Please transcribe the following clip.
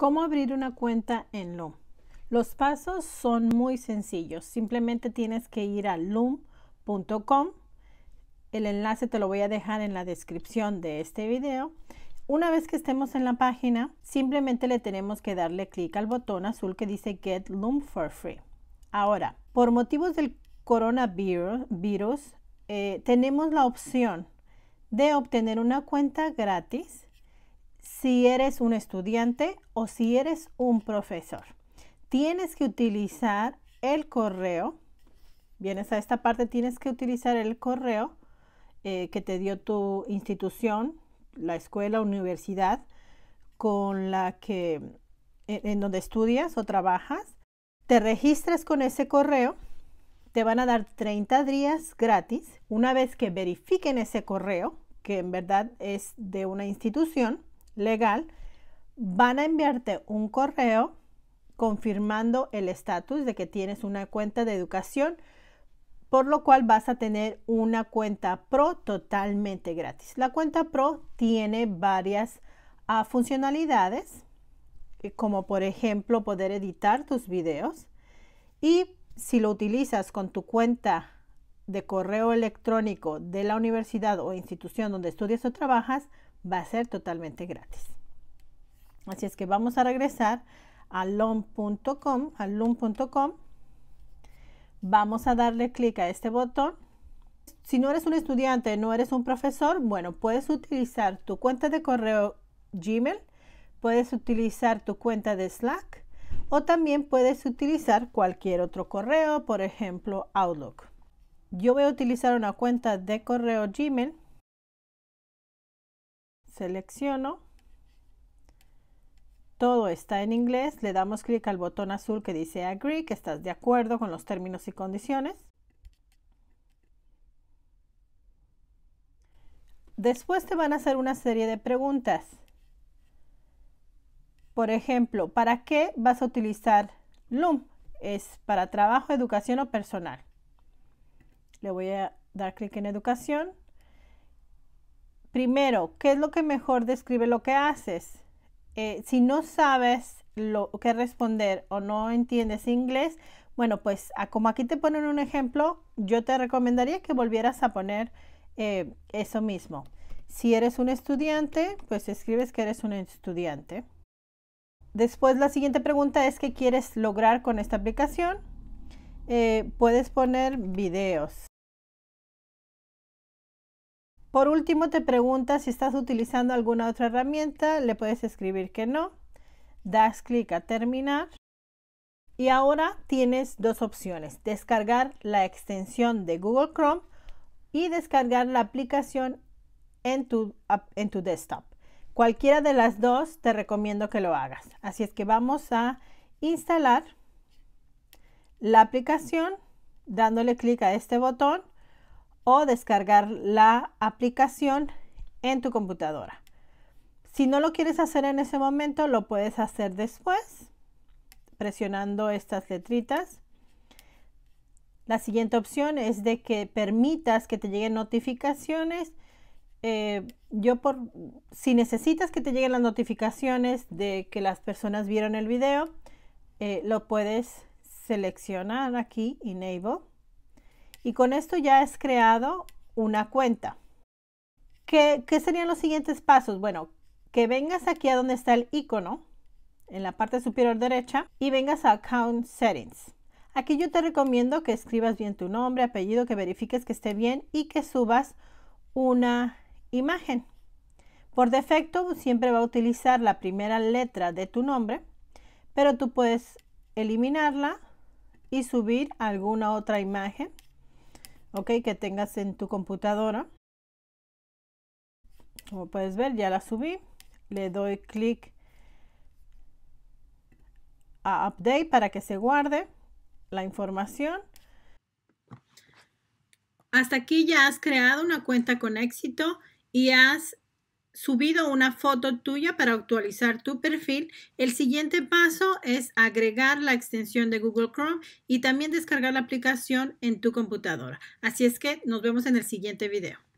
¿Cómo abrir una cuenta en Loom? Los pasos son muy sencillos. Simplemente tienes que ir a loom.com. El enlace te lo voy a dejar en la descripción de este video. Una vez que estemos en la página, simplemente le tenemos que darle clic al botón azul que dice Get Loom for Free. Ahora, por motivos del coronavirus, eh, tenemos la opción de obtener una cuenta gratis si eres un estudiante o si eres un profesor. Tienes que utilizar el correo. Vienes a esta parte, tienes que utilizar el correo eh, que te dio tu institución, la escuela, universidad, con la que, en, en donde estudias o trabajas. Te registras con ese correo. Te van a dar 30 días gratis. Una vez que verifiquen ese correo, que en verdad es de una institución, legal, van a enviarte un correo confirmando el estatus de que tienes una cuenta de educación, por lo cual vas a tener una cuenta pro totalmente gratis. La cuenta pro tiene varias ah, funcionalidades, eh, como por ejemplo poder editar tus videos y si lo utilizas con tu cuenta de correo electrónico de la universidad o institución donde estudias o trabajas, va a ser totalmente gratis. Así es que vamos a regresar a loom.com, a loom.com. Vamos a darle clic a este botón. Si no eres un estudiante, no eres un profesor, bueno, puedes utilizar tu cuenta de correo Gmail, puedes utilizar tu cuenta de Slack o también puedes utilizar cualquier otro correo, por ejemplo, Outlook. Yo voy a utilizar una cuenta de correo Gmail selecciono. Todo está en inglés. Le damos clic al botón azul que dice Agree, que estás de acuerdo con los términos y condiciones. Después te van a hacer una serie de preguntas. Por ejemplo, ¿para qué vas a utilizar Loom? ¿Es para trabajo, educación o personal? Le voy a dar clic en educación primero, ¿qué es lo que mejor describe lo que haces? Eh, si no sabes lo que responder o no entiendes inglés, bueno, pues como aquí te ponen un ejemplo, yo te recomendaría que volvieras a poner eh, eso mismo. Si eres un estudiante, pues escribes que eres un estudiante. Después la siguiente pregunta es qué quieres lograr con esta aplicación. Eh, puedes poner videos. Por último, te pregunta si estás utilizando alguna otra herramienta. Le puedes escribir que no. Das clic a terminar. Y ahora tienes dos opciones. Descargar la extensión de Google Chrome y descargar la aplicación en tu, en tu desktop. Cualquiera de las dos te recomiendo que lo hagas. Así es que vamos a instalar la aplicación dándole clic a este botón descargar la aplicación en tu computadora. Si no lo quieres hacer en ese momento, lo puedes hacer después presionando estas letritas. La siguiente opción es de que permitas que te lleguen notificaciones. Eh, yo por si necesitas que te lleguen las notificaciones de que las personas vieron el video, eh, lo puedes seleccionar aquí, enable. Y con esto ya has creado una cuenta. ¿Qué, serían los siguientes pasos? Bueno, que vengas aquí a donde está el icono, en la parte superior derecha, y vengas a Account Settings. Aquí yo te recomiendo que escribas bien tu nombre, apellido, que verifiques que esté bien y que subas una imagen. Por defecto siempre va a utilizar la primera letra de tu nombre, pero tú puedes eliminarla y subir alguna otra imagen ok que tengas en tu computadora como puedes ver ya la subí le doy clic a update para que se guarde la información hasta aquí ya has creado una cuenta con éxito y has subido una foto tuya para actualizar tu perfil, el siguiente paso es agregar la extensión de Google Chrome y también descargar la aplicación en tu computadora. Así es que nos vemos en el siguiente video.